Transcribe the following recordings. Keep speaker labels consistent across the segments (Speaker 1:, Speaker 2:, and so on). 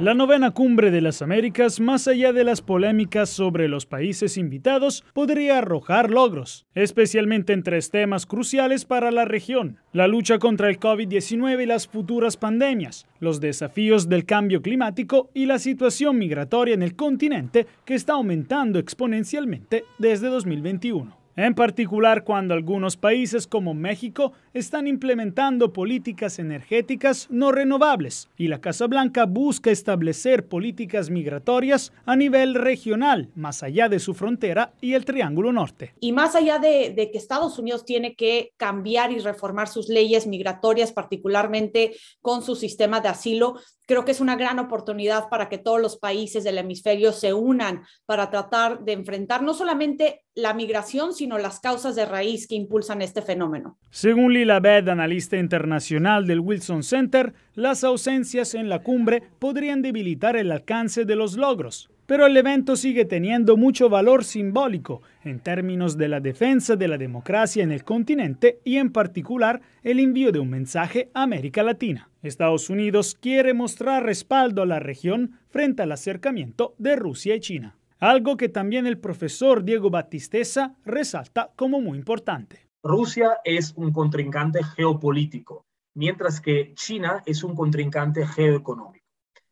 Speaker 1: La novena cumbre de las Américas, más allá de las polémicas sobre los países invitados, podría arrojar logros, especialmente en tres temas cruciales para la región, la lucha contra el COVID-19 y las futuras pandemias, los desafíos del cambio climático y la situación migratoria en el continente que está aumentando exponencialmente desde 2021 en particular cuando algunos países como México están implementando políticas energéticas no renovables y la Casa Blanca busca establecer políticas migratorias a nivel regional, más allá de su frontera y el Triángulo Norte.
Speaker 2: Y más allá de, que Estados Unidos tiene que cambiar y reformar sus leyes migratorias, particularmente con su sistema de asilo, Creo que es una gran oportunidad para que todos los países del hemisferio se unan para tratar de enfrentar no solamente la migración, sino las causas de raíz que impulsan este fenómeno.
Speaker 1: Según Lila Bed, analista internacional del Wilson Center, las ausencias en la cumbre podrían debilitar el alcance de los logros pero el evento sigue teniendo mucho valor simbólico en términos de la defensa de la democracia en el continente y en particular el envío de un mensaje a América Latina. Estados Unidos quiere mostrar respaldo a la región frente al acercamiento de Rusia y China, algo que también el
Speaker 3: profesor Diego batisteza resalta como muy importante. Rusia es un contrincante geopolítico, mientras que China es un contrincante geoeconómico.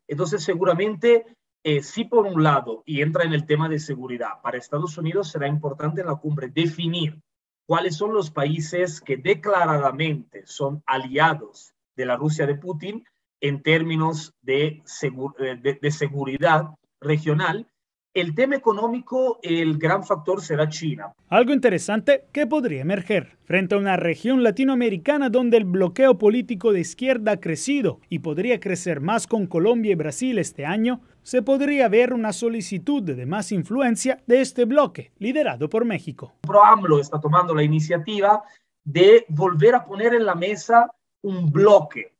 Speaker 3: Entonces, seguramente eh, si por un lado, y entra en el tema de seguridad, para Estados Unidos será importante en la cumbre definir cuáles son los países que declaradamente son aliados de la Rusia de Putin en términos de eh, seguridad regional el tema económico, el gran factor será China. Algo interesante que podría
Speaker 1: emerger frente a una región latinoamericana donde el bloqueo político de izquierda ha crecido y podría crecer más con Colombia y Brasil este año, se podría ver una solicitud de más influencia de
Speaker 3: este bloque liderado por México. ProAMLO está tomando la iniciativa de volver a poner en la mesa un bloque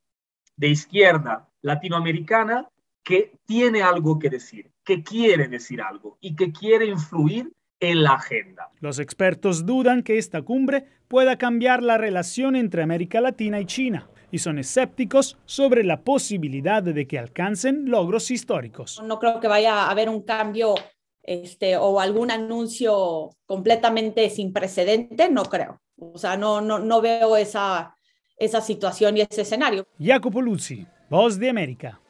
Speaker 3: de izquierda latinoamericana que tiene algo que decir, que quiere decir algo y que quiere
Speaker 1: influir en la agenda. Los expertos dudan que esta cumbre pueda cambiar la relación entre América Latina y China y son escépticos sobre la posibilidad de que alcancen logros históricos.
Speaker 2: No creo que vaya a haber un cambio este, o algún anuncio completamente sin precedente, no creo. O sea, no, no, no veo esa, esa situación y ese escenario.
Speaker 1: Jacopo Luzzi, Voz de América.